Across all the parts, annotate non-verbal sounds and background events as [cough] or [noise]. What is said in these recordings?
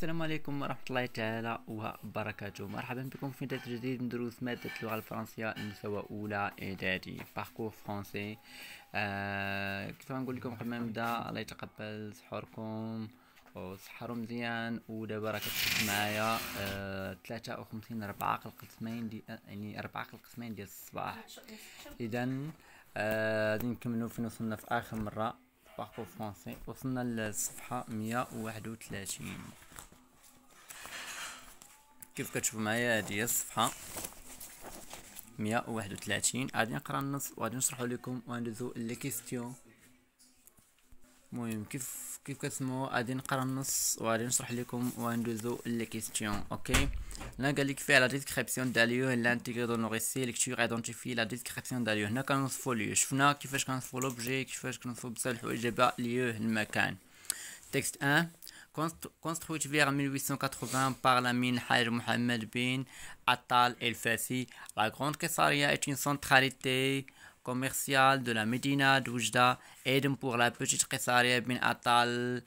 السلام عليكم ورحمة الله تعالى وبركاته مرحبا بكم في درس جديد من دروس مادة اللغة الفرنسية المستوى أولى إعدادي باركور فرونسي آه كيف نقول لكم قبل ما نبدا الله يتقبل سحوركم وسحروا مزيان ودابا راك كتشوف معايا آه وخمسين 4 القسمين دي يعني 4 القسمين ديال الصباح اذا آه، غادي آه نكملو فين وصلنا في اخر مره باركور فرونسي وصلنا للصفحه 131 كيف كتشوفوا معايا هذه هي الصفحه 131 غادي نقرا النص وغادي نشرحو لكم وندوزو لي كيستيون المهم كيف كيف كتسمعوا غادي نقرا النص وغادي نشرح لكم وندوزو لي كيستيون اوكي لا قال لك في لا ديسكريبسيون داليو ليو هنا انتيغري دو لوغيسي ليكتور ايدونتيفي لا ديسكريبسيون داليو ليو هنا كنوصفو ليو شفنا كيفاش كنوصفو لوبجي كيفاش كنوصفو بزاف الحوايج دابا ليو المكان تكست 1 construite vers 1880 par la mine Haïr Mohamed bin Atal El Fassi, la Grande Kessaria est une centralité commercial de la Médina d'Oujda aide pour la petite Qessaria bin Atal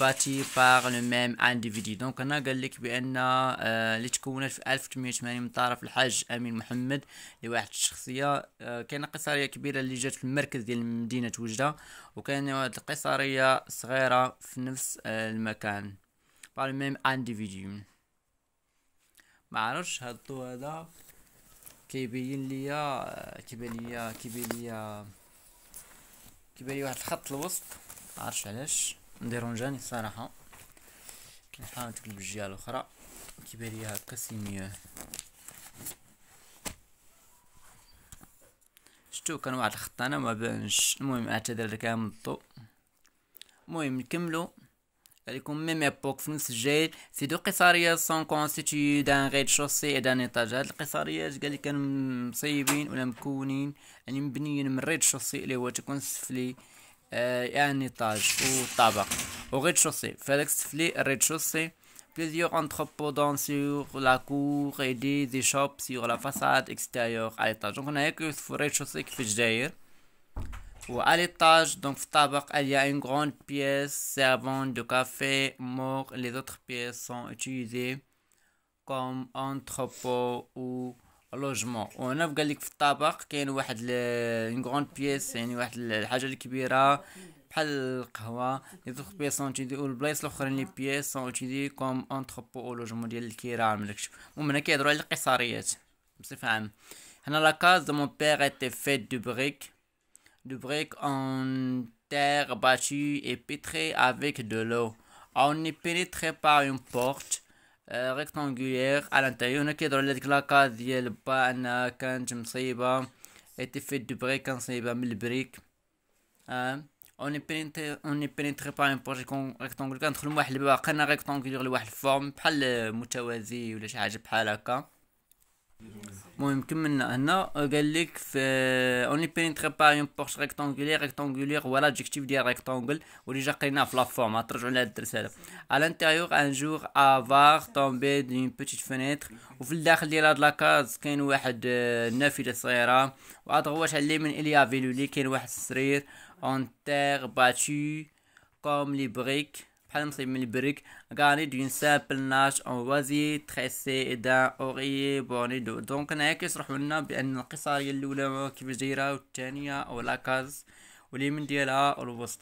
باتي باغ لو ميم انديفيدي دونك هنا قال لك بان اللي تكونت في 1880 من طرف الحاج امين محمد لواحد الشخصيه كاينه كان قصريه كبيره اللي جات في المركز ديال مدينه وجده وكان واحد القصريه صغيره في نفس المكان باغ لو ميم انديفيدي ما عرفش هاد هذا كيبين ليا كيبان ليا كيبان ليا كيبان ليا واحد الخط الوسط معرفتش علاش مديرونجاني الصراحه كنحاول نتقلب بالجهة الاخرى كيبان ليا هكا سي شتو كان واحد الخط انا ما بانش المهم اعتذر لك عن الضوء المهم نكملو عليكم ميم ابوك في نص الجيل سي دو قصاريه سون كونستيتيو دان غيد شوسي اي دان ايطاج هاد القصريات قال لي كانوا مصيبين ولا مكونين يعني مبنيين من ريد شوسي اللي هو تكون سفلي آه يعني طاج والطابق وغيد شوسي فهداك السفلي ريد شوسي plusieurs entrepôts دون سيغ لا كور اي دي شوب سيغ façade extérieure à ايطاج دونك هنايا كيوصفو que le rez-de-chaussée وعلى الطاج دونك في الطابق اليا اون غروند بيس grande دو كافي موغ لي زوتر بيس سون pièces كوم utilisées و لوجمون وهنا هنا لك في الطابق كاين واحد اون غروند بيس يعني واحد الحاجه الكبيره بحال القهوه لي زوتر بيس سون و البلايص الاخرين لي بيس سون تيدي كوم اونتربو و لوجمون ديال الكرام داكشي المهم هنا كيهضروا على القصاريات بصفه عامه هنا لا كاز دو مون بيغ ايتي فيت دو بريك du brick en terre battue et pétrée avec de l'eau. On est pénétré par une porte euh, rectangulaire à l'intérieur. نكد على de ديال با كانت مصيبه était fait de brick en mille hein? on est on est pénétré par un porte rectangulaire le من le un la rectangulaire المهم كملنا هنا قال لك في اوني بينتري با اون بورش ريكتونغولير ريكتونغولير هو لادجيكتيف ديال ريكتونغل وديجا قريناه في لافورم غنرجعو لهاد الدرس هذا على انتيريور ان جور افار تومبي دون بوتيت فينيتر وفي الداخل ديال هاد لاكاز كاين واحد نافذه صغيره غواش على اليمين اليا فيلولي كاين واحد السرير اون تيغ باتي كوم لي بريك بحال مصيب من البريك غاني دون سامبل ناش وازي تريسي دان اوري بوني دو دونك هنايا كيشرحوا لنا بان القصه هي الاولى كيفاش دايره والثانيه او لا كاز واليمين ديالها الوسط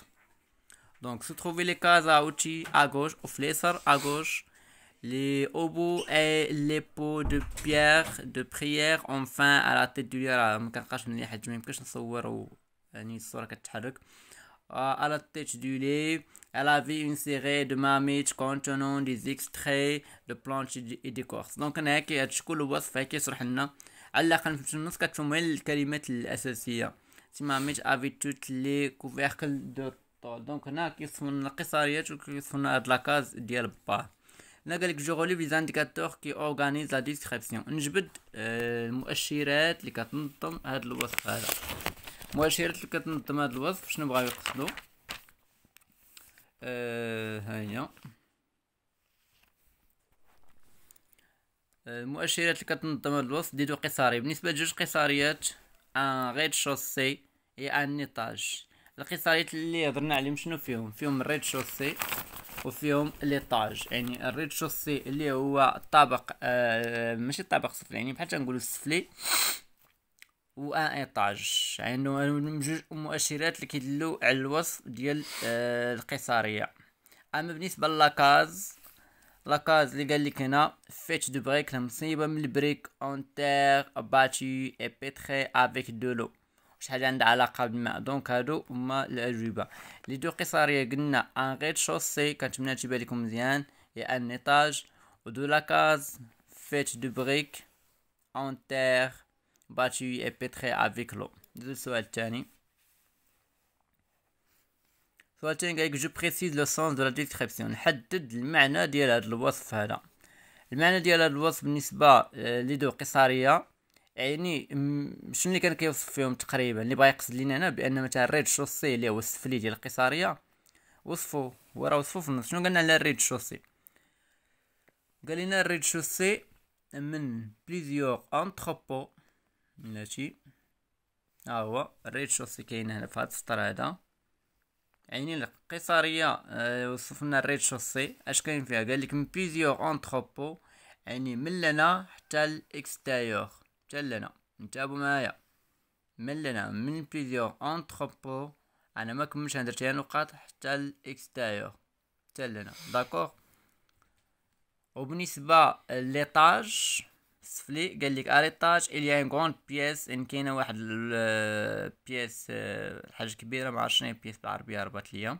دونك سو تروفي لي كاز ا اغوش او فليسر ا اغوش لي اوبو اي لي بو دو بيير دو بريير انفان على تيت دو du راه ما كنقاش من حيت ما يمكنش نصور يعني الصوره كتحرك على تيت دو du elle avait une série de mamites contenant des extraits de plantes et d'écorces دونك انا هكا هادشكل الوصف هكا يشرح لنا علقا في النص كتمل الكلمات الاساسيه تما ميت افي توت لي كوفيركل دو طول دونك هنا كيصف لنا القصريات وكيصف لنا هاد لاكاز ديال بار هنا قالك جو غولي لي زانديكاتور كي اورغانيز لا ديسكريبسيون نجبد المؤشرات اللي كتنظم هاد الوصف هذا المؤشرات اللي كتنظم هاد الوصف شنو بغاو يقصدو آه هانيا المؤشرات آه، اللي كتنظم هاد الوصف ديتو قصاري بالنسبه لجوج قصاريات ان غيد شوسي هي ان نيتاج القصاريات اللي هضرنا عليهم شنو فيهم فيهم الريد شوسي وفيهم ليطاج يعني الريد شوسي اللي هو الطابق آه ماشي الطابق السفلي يعني بحال تنقولوا السفلي ايطاج يعني جوج مؤشرات اللي كيدلو على الوصف ديال آه القيصريه اما بالنسبه للاكاز لاكاز اللي قال لك هنا فيتش دو بريك المصيبه من البريك اون تير باتي اي بيتري افيك دو لو شحال عندها علاقه بالماء دونك هادو هما الاجوبه لي دو قيصريه قلنا ان ريد شوسي كنتمنى تجيبها لكم مزيان يا ايطاج ودو لاكاز فيتش دو بريك اون تير باتشي افيك لو ده السؤال الثاني السؤال الثاني قالك جو بريسيز لو سونس دو لا ديسكريبسيون نحدد المعنى ديال هاد الوصف هذا المعنى ديال هاد الوصف بالنسبة آه، لدو قصارية يعني شنو اللي كان كيوصف فيهم تقريبا اللي بغا يقصد لينا هنا بان مثلا الريد شوسي اللي هو السفلي ديال القصارية وصفو هو راه وصفو في النص شنو قالنا على الريد شوسي قال لنا الريد شوسي من بليزيور انتروبو ماشي ها هو الريت شوسي كاين هنا في هذا السطر هذا يعني القيصريه آه، وصفنا الريت شوسي اش كاين فيها قال لك بيزيور اونتروبو يعني من لنا حتى الاكستيريور حتى لنا انتبهوا معايا من لنا من بيزيور اونتروبو انا ما كملتش هدرت هنا نقاط حتى الاكستيريور حتى لنا داكور وبالنسبه ليطاج سفلي قال لك اريتاج الي ان غون بيس ان كاينه واحد آه، بيس آه، حاجه كبيره ما عرفتش بيس بالعربيه ربات ليا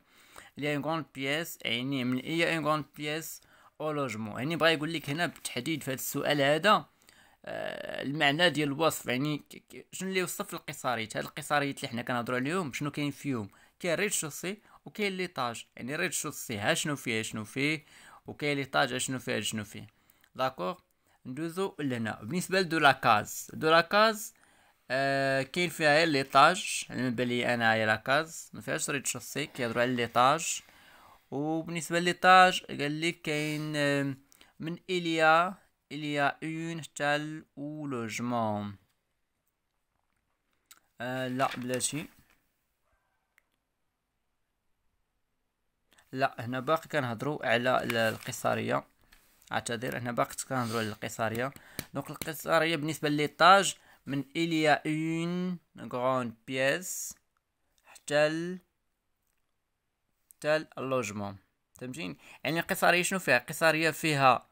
الي ان غون بيس يعني من اي ان غون بيس او لوجمون يعني بغا يقول لك هنا بالتحديد في هذا السؤال هذا آه، المعنى ديال الوصف يعني شنو اللي وصف القصاريت هاد القصاريت اللي حنا كنهضروا عليهم شنو كاين فيهم كاين ريد شوسي وكاين لي طاج يعني ريد شوسي ها شنو فيه شنو فيه وكاين لي طاج شنو فيه شنو فيه داكور ندوزو لهنا بالنسبه لدو دو لاكاز آه كاين فيها غير ليطاج على بالي انا هي لاكاز ما فيهاش ريد شوسي كيهضروا على ليطاج وبالنسبه بالنسبة قال قاليك كاين من اليا اليا اون حتى لو لوجمون آه لا بلاتي لا هنا باقي كنهضروا على القصريه اعتذر هنا باقي كنهضروا على القيصريه دونك القيصريه بالنسبه للطاج من إليا اون غون بيس حتى ال حتى اللوجمون فهمتيني يعني القيصريه شنو فيها القيصريه فيها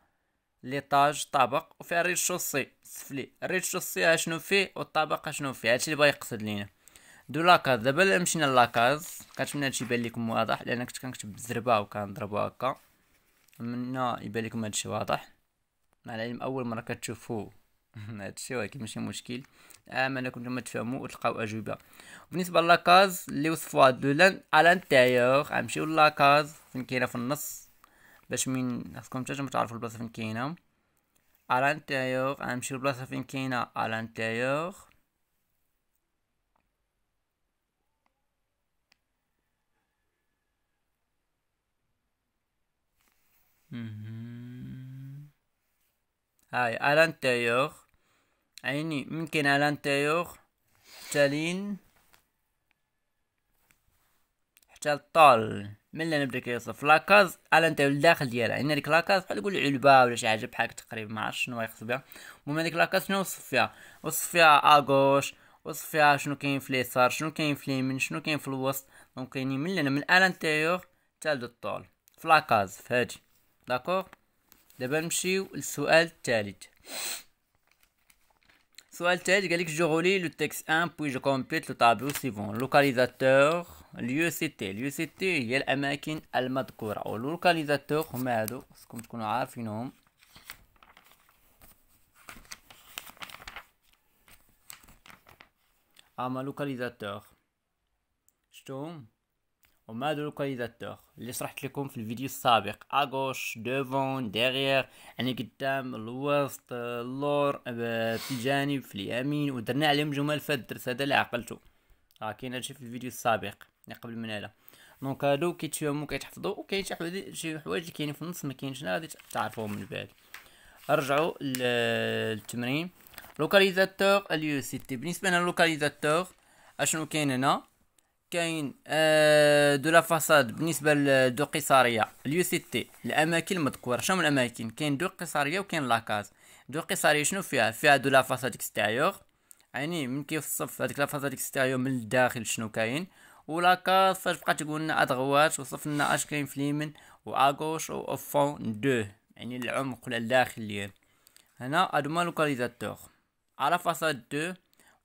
ليطاج طابق وفيها سفلي ريد شوسي شنو فيه والطابق شنو فيه هادشي اللي بغا يقصد لينا دو لاكاز دابا مشينا لاكاز كنتمنى هادشي يبان لكم واضح لان كنت كنكتب بالزربه وكنضربها هكا منا يبان لكم هادشي واضح مع العلم اول مره كتشوفوا [laughs] هادشي ولكن ماشي مشكل امل انكم تفهموا وتلقاو اجوبه بالنسبه للاكاز اللي وصفوها دولان على انتيور امشيو للاكاز فين كاينه في النص باش من خاصكم تنجموا تعرفوا البلاصه فين كاينه على انتيور امشيو البلاصه فين كاينه على انتيور هاي mm-hmm. الان l'intérieur عيني ممكن الان l'intérieur تالين حتى الطال من اللي نبدا كيوصف لاكاز الان انت الداخل ديالها يعني ديك لاكاز بحال تقول علبه ولا شي حاجه بحال تقريبا ما عرفتش شنو يقصد بها المهم هاديك لاكاز شنو وصف فيها وصف فيها اغوش وصف فيها شنو كاين في اليسار شنو كاين في اليمين شنو كاين في الوسط دونك كاينين من اللي من الانتيور حتى للطول في لاكاز في هادي D'accord D'abord même va à la question 3 La question 3 je relis le texte 1 puis je complète le tableau suivant Localisateur, lieu cité L lieu cité c'est l'endroit où il se trouve Le localisateur c'est ceci Si vous ne connaissez pas le nom C'est mon localisateur Vous voyez وما هذو الكاليزاتور اللي شرحت لكم في الفيديو السابق اغوش دوفون ديغيير يعني قدام الوسط اللور في الجانب في اليمين ودرنا عليهم جمل في الدرس هذا اللي عقلته راه كاين هادشي في الفيديو السابق اللي يعني قبل من هذا دونك هادو كيتفهمو كيتحفظو وكاين شي حوايج شي حوايج اللي كاينين في النص ما كاينش غادي تعرفوهم من بعد نرجعو للتمرين لوكاليزاتور اليو سيتي بالنسبه لنا لوكاليزاتور اشنو كاين هنا كاين آه، دو لا فاساد بالنسبه لدو قصاريه اليو سي تي الاماكن المذكوره شنو الاماكن كاين دو قصاريه وكاين لاكاز دو قصاريه شنو فيها فيها دو لا فاساد اكستيريور يعني من كيوصف هذيك لا فاساد اكستيريور من الداخل شنو كاين ولاكاز فاش بقات تقول لنا ادغوات وصف لنا اش كاين في اليمين واغوش فون دو يعني العمق ولا ديال هنا ادوما لوكاليزاتور على فاساد دو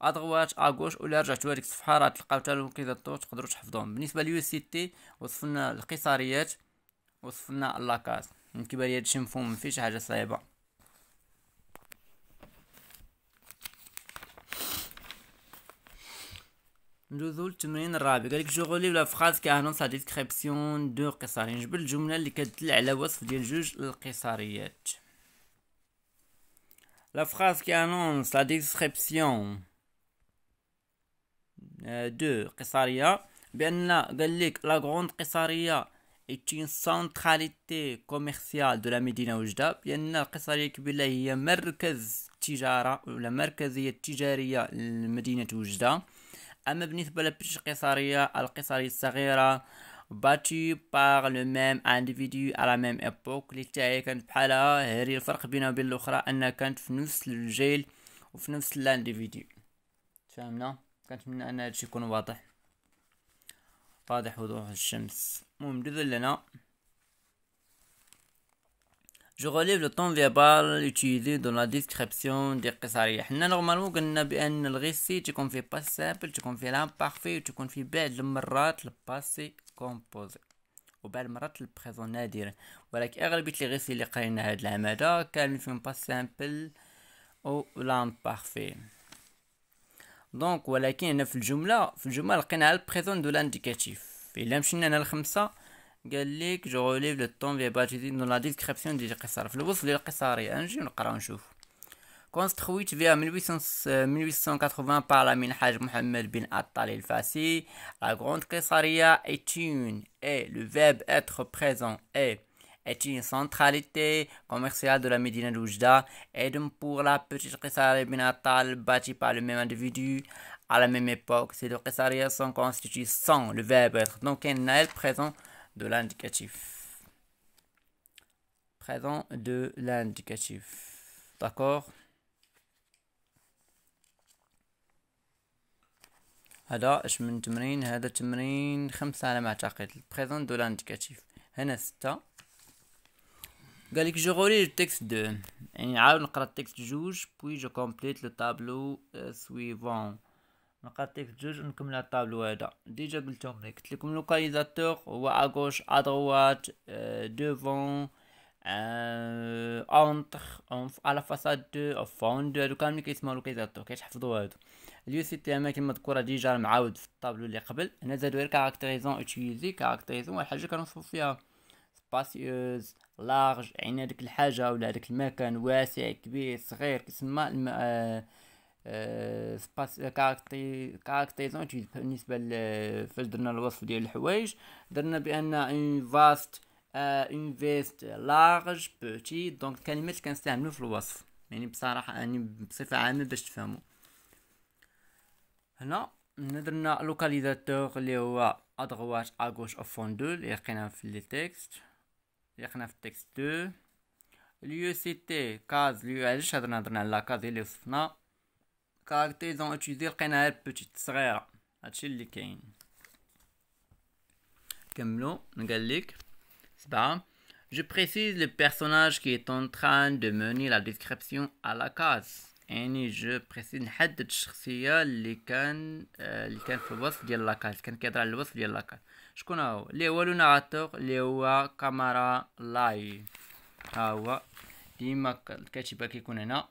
ادغوات اغوش ولا رجعتوا هذيك الصفحه راه تلقاو حتى لوكي دو تقدروا تحفظوهم بالنسبه ليو سي تي وصفنا القصاريات القيصريات وصف من كبار هذا الشيء هادشي مفهوم مفيش حاجه صعيبه ندوزو للتمرين الرابع قالك جوغولي ولا فخاز كاهنون سا ديسكريبسيون دو قصاري جبل الجمله اللي كتدل على وصف ديال جوج القصاريات لا فخاز كاهنون سا ديسكريبسيون آه، دو قصاريه بأن قال لك لا قصاريه ايت اون سونتراليتي كوميرسيال دو لا مدينة وجدة بأن القصرية الكبيرة هي مركز التجارة ولا مركزية التجارية لمدينة وجدة أما بالنسبة لبيش قصاريه القصرية الصغيرة باتي باغ لو ميم انديفيدو على ميم ايبوك اللي تاعي كانت بحالها هري الفرق بينها وبين الاخرى انها كانت في نفس الجيل وفي نفس الانديفيدو فهمنا كنتمنى ان هادشي يكون واضح واضح وضوح الشمس المهم دوزو لنا جو غوليف لو طون فيابال يوتيزي دون لا ديسكريبسيون ديال قصارية حنا نورمالمون قلنا بان الغيسي تيكون فيه باس سامبل تيكون فيه لامبارفي تيكون فيه بعد المرات الباسي كومبوزي و بعد المرات البريزون نادرا ولكن اغلبيه لي غيسي لي قرينا هاد العام هدا كان فيهم باس سامبل و لامبارفي Donc voilà qui est dans le jumeau, dans le jumeau il a la de l'indicatif. Et la même chose dans je relève le temps, je vais dans la description de hein, euh, la question. Dans le livre de la question, je vais le lire un Construit vers 1880 par l'aménage de Mohamed bin Attal el-Fassi, la grande question est une, et le verbe être présent est est une centralité commerciale de la Médina d'Oujda et donc pour la petite Qessaria binatale bâtie par le même individu à la même époque. Ces deux sont constitués sans le verbe être, donc un est présent de l'indicatif. Présent de l'indicatif. D'accord هذا اش من تمرين هذا تمرين خمسة على ما اعتقد البريزون دو هنا قالك جو غولي التكست دو يعني نعاود نقرا التكست جوج بوي جو كومبليت لو طابلو سويفون نقرا التكست جوج ونكمل الطابلو هذا ديجا قلتهم لك قلت لكم لوكاليزاتور هو اغوش ادروات دوفون اونتر على فاساد دو فون دو هادو كاملين كيسمو لوكاليزاتور كيتحفظوا هادو اليو سي تي اماكن مذكوره ديجا معاود في الطابلو اللي قبل هنا زادو غير كاركتيريزون اوتيليزي كاركتيريزون واحد الحاجه كنوصفو فيها سباسيوز لارج يعني هذيك الحاجه ولا هذاك المكان واسع كبير صغير كيسمى الم... آه سباس كاركتي كاركتيزون بالنسبه لفاش درنا الوصف ديال الحوايج درنا بان اون فاست اون فيست لارج بوتي دونك كلمات كنستعملو في الوصف يعني بصراحه يعني بصفه عامه باش تفهموا هنا درنا لوكاليزاتور اللي هو ادغواش اغوش اوف فوندو اللي لقيناه في لي تيكست Je précise le personnage qui est en train de mener la description à la case. Et je précise le personnage qui est en train de mener la description à la case. شكون هو اللي هو لو ناراتور اللي هو كاميرا لاي ها هو ديما الكاتب كيكون هنا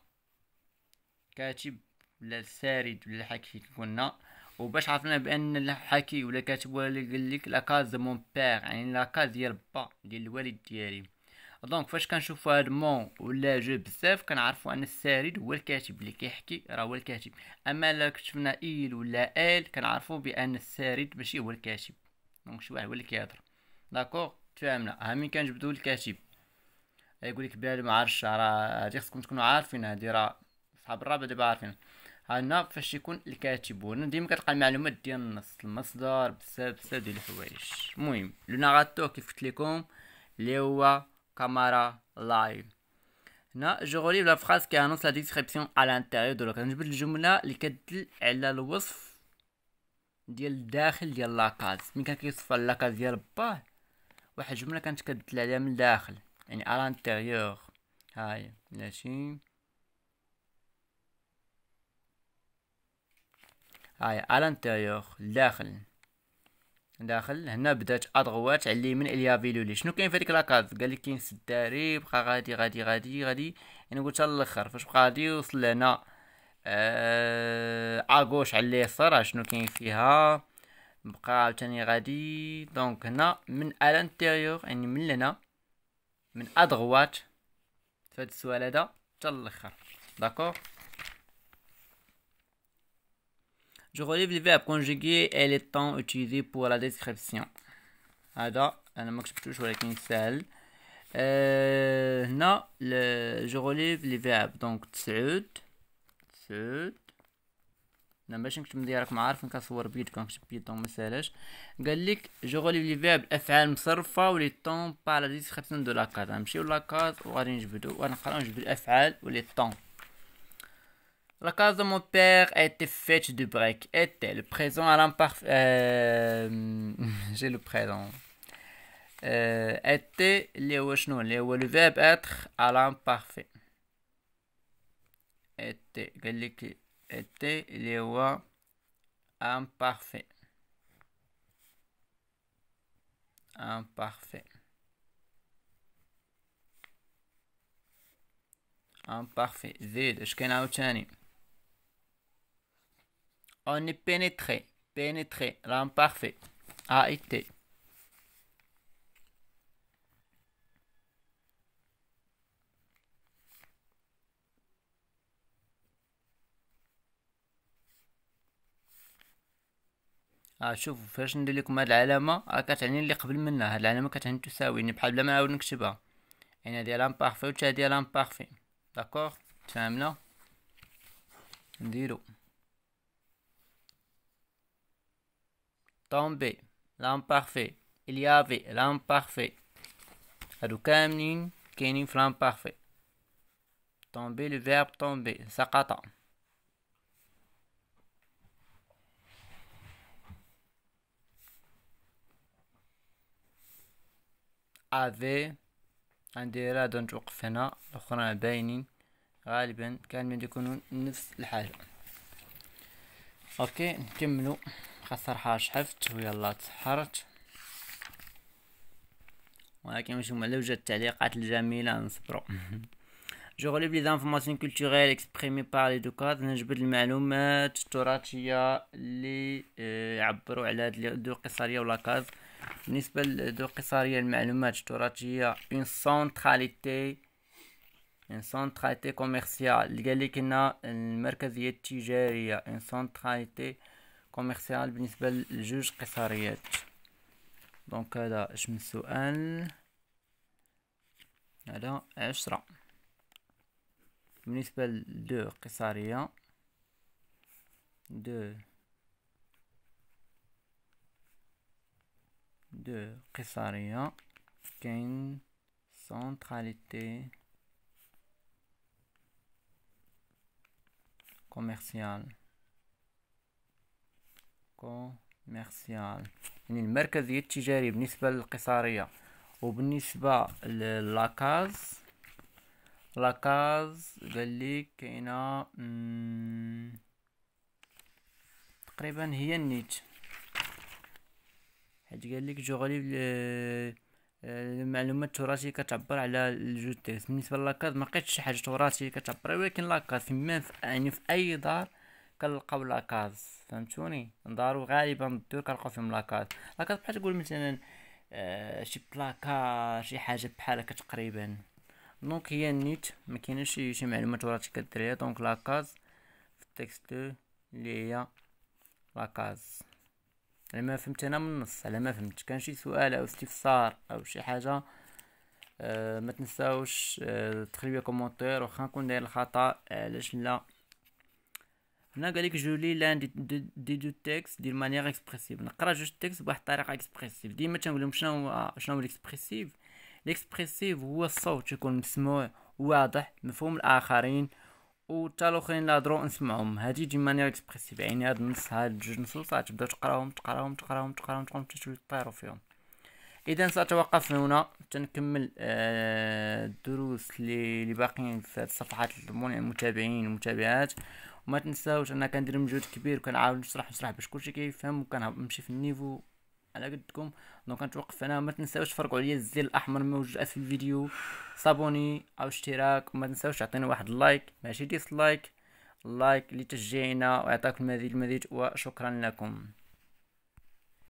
كاتب ولا السارد ولا الحكي كيكون هنا وباش عرفنا بان الحكي ولا كاتب ولا اللي قال لك لاكاز مون بير يعني لاكاز ديال با ديال الوالد ديالي دونك فاش كنشوفو هاد مون ولا جو بزاف كنعرفو ان السارد هو الكاتب اللي كيحكي راه هو الكاتب اما الا كتبنا ايل ولا ال كنعرفو بان السارد ماشي هو الكاتب دونك شي واحد هو اللي كيهضر داكوغ تفاهمنا ها مين كنجبدو الكاتب يقول لك بلال ما عرفش راه هادي خصكم تكونوا عارفين هادي راه صحاب الرابع دابا عارفين هنا فاش يكون الكاتب هنا ديما كتلقى المعلومات ديال النص المصدر بزاف بزاف ديال الحوايج المهم لو ناراتو كيف قلت لكم اللي هو كاميرا لايف هنا جو غوليف لا فراز نص لا ديسكريبسيون على دو لو كنجبد الجمله اللي كدل على الوصف ديال الداخل ديال لاكاز مين كان كيصفى لاكاز ديال باه واحد الجمله كانت كدل عليها من الداخل يعني ا لانتيريور هاي ماشي هاي ا لانتيريور الداخل داخل هنا بدات ادغوات على اليمين اليافيلولي شنو كاين في هذيك لاكاز قال لك كاين سداري بقى غادي غادي غادي غادي يعني قلت الاخر فاش بقى غادي وصل لهنا آه اغوش آه، على اليسار اشنو آه، كاين فيها بقى عاوتاني غادي دونك هنا من الانتيريور يعني من لهنا من ادغوات في هاد السؤال هذا حتى الاخر داكور Je relève les verbes conjugués et les temps utilisés pour la description. هذا انا ما كتبتوش ولكن سهل آه، هنا أه... je relève les verbes donc تسعود سوت انا نعم، باش نكتب ديالكم عارفين كنصور بيدكم نكتب بيتون مسالاش قال لك جو غوليفي الافعال المصرفه ولي طون با لا ديسكريبسيون دو لاكاز غنمشيو لاكاز وغادي نجبدو غنقراو نجبد الافعال ولي طون La case de mon père a été faite de break. Était le présent à l'imparfait. Euh, [laughs] J'ai le présent. Euh, était le verbe être à l'imparfait. était قال était le roi, imparfait imparfait imparfait زيد je connais on est pénétré pénétré l'imparfait a été آه، شوف فاش ندير لكم هاد العلامه راه كتعني اللي قبل منها هاد العلامه كتعني تساوي يعني بحال بلا ما نعاود نكتبها هنا ديال امبارفي و تا ديال امبارفي داكوغ تفاهمنا نديرو طومبي لامبارفي اليافي لامبارفي هادو كاملين كاينين في لامبارفي طومبي لو فيرب طومبي سقط افي عندي إرادة نتوقف هنا الأخرى باينين غالبا كان يكونوا نفس الحاجة اوكي نكملو حاج شحفت ويلا تسحرت ولكن مش هما لوجه التعليقات الجميله نصبروا جو غليب لي زانفورماسيون كولتوريل اكسبريمي بار لي كاد نجبد المعلومات التراثيه اللي آه، يعبروا على هاد لي دو قصريه ولا كاز بالنسبة لدو لقصارية المعلومات التراثية اون سونتراليتي اون سونتراليتي كوميرسيال اللي قال لك هنا المركزية التجارية اون سونتراليتي كوميرسيال بالنسبة لجوج قصريات دونك هذا اش من السؤال هذا عشرة بالنسبة لدو قصرية دو دو قصرية كاين سنتراليتي كوميرسيال كوميرسيال يعني المركزية التجارية بالنسبة للقصارية وبالنسبة للاكاز لاكاز قال لي كاينة تقريبا هي النيت حيت قال لك جوغلي آه، المعلومات التراثيه كتعبر على الجو تيرس بالنسبه لاكاد ما لقيتش شي حاجه تراثيه كتعبر ولكن لاكاد فيما يعني في اي دار كنلقاو لاكاز فهمتوني دارو غالبا الدور كنلقاو فيهم لاكاز لاكاز بحال تقول مثلا آه شي بلاكا شي حاجه بحال هكا تقريبا دونك هي نيت ما كاينش شي شي معلومات تراثيه كدير دونك لاكاز في التكست اللي هي لاكاز على ما فهمت انا من النص على ما فهمت كان شي سؤال او استفسار او شي حاجه أه ما تنساوش أه تخليو لي كومونتير واخا نكون داير الخطا علاش لا هنا قال لك جولي لان دي, دي, دو تيكست دي مانيير اكسبرسيف نقرا جوج تيكست بواحد الطريقه اكسبرسيف ديما تنقول لهم شنو هو شنو هو الاكسبرسيف الاكسبرسيف هو الصوت يكون مسموع واضح مفهوم الاخرين وتا الاخرين اللي هضروا نسمعهم هادي دي مانيير اكسبريسيف يعني هاد النص هاد جوج نصوص تبدا تقراهم تقراهم تقراهم تقراهم تقوم تشوي طيروا فيهم اذا ساتوقف هنا تنكمل آه، الدروس اللي باقيين في الصفحات المتابعين والمتابعات وما تنساوش انا كندير مجهود كبير وكنعاود نشرح نشرح باش كلشي كيفهم وكنمشي في النيفو على قدكم دونك نتوقف هنا وما تنساوش تفرقوا عليا الزر الاحمر موجود اسفل الفيديو صابوني او اشتراك وما تنساوش تعطينا واحد اللايك ماشي ديسلايك لايك لتشجيعنا ويعطيكم المزيد المزيد وشكرا لكم